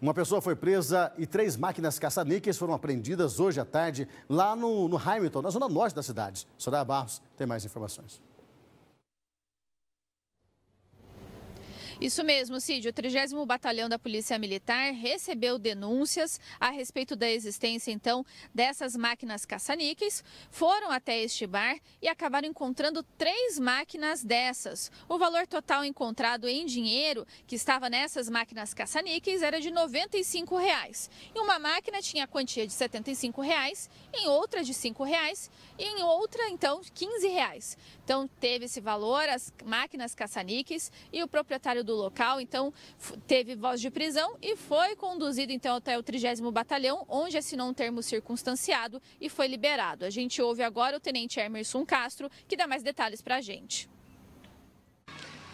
Uma pessoa foi presa e três máquinas caça-níqueis foram apreendidas hoje à tarde lá no, no Hamilton, na zona norte da cidade. Soraya Barros tem mais informações. Isso mesmo, Cid. O 30 Batalhão da Polícia Militar recebeu denúncias a respeito da existência, então, dessas máquinas caça-níqueis. Foram até este bar e acabaram encontrando três máquinas dessas. O valor total encontrado em dinheiro que estava nessas máquinas caça-níqueis era de R$ 95. Reais. Em uma máquina tinha a quantia de R$ 75, reais, em outra de R$ reais e em outra, então, R$ reais. Então, teve esse valor, as máquinas caça-níqueis e o proprietário do local, então teve voz de prisão e foi conduzido então até o 30 Batalhão, onde assinou é, um termo circunstanciado e foi liberado. A gente ouve agora o tenente Emerson Castro, que dá mais detalhes para a gente.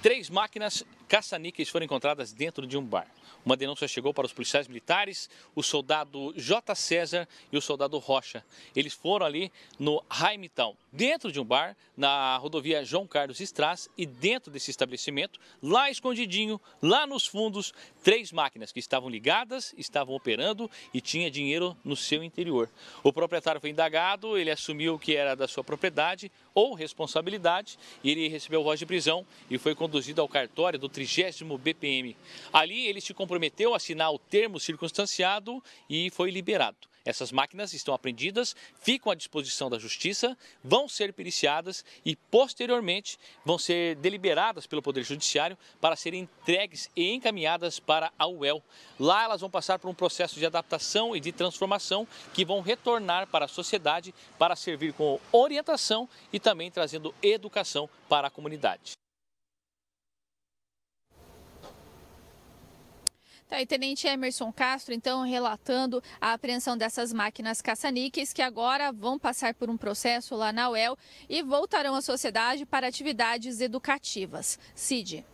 Três máquinas caça-níqueis foram encontradas dentro de um bar. Uma denúncia chegou para os policiais militares, o soldado J. César e o soldado Rocha. Eles foram ali no Raimitão, dentro de um bar, na rodovia João Carlos Estras, e dentro desse estabelecimento, lá escondidinho, lá nos fundos, três máquinas que estavam ligadas, estavam operando e tinha dinheiro no seu interior. O proprietário foi indagado, ele assumiu que era da sua propriedade ou responsabilidade, e ele recebeu voz de prisão e foi conduzido conduzido ao cartório do 30 BPM. Ali ele se comprometeu a assinar o termo circunstanciado e foi liberado. Essas máquinas estão apreendidas, ficam à disposição da Justiça, vão ser periciadas e, posteriormente, vão ser deliberadas pelo Poder Judiciário para serem entregues e encaminhadas para a UEL. Lá elas vão passar por um processo de adaptação e de transformação que vão retornar para a sociedade para servir com orientação e também trazendo educação para a comunidade. Tá, Tenente Emerson Castro, então, relatando a apreensão dessas máquinas caça-níqueis que agora vão passar por um processo lá na UEL e voltarão à sociedade para atividades educativas. Cid.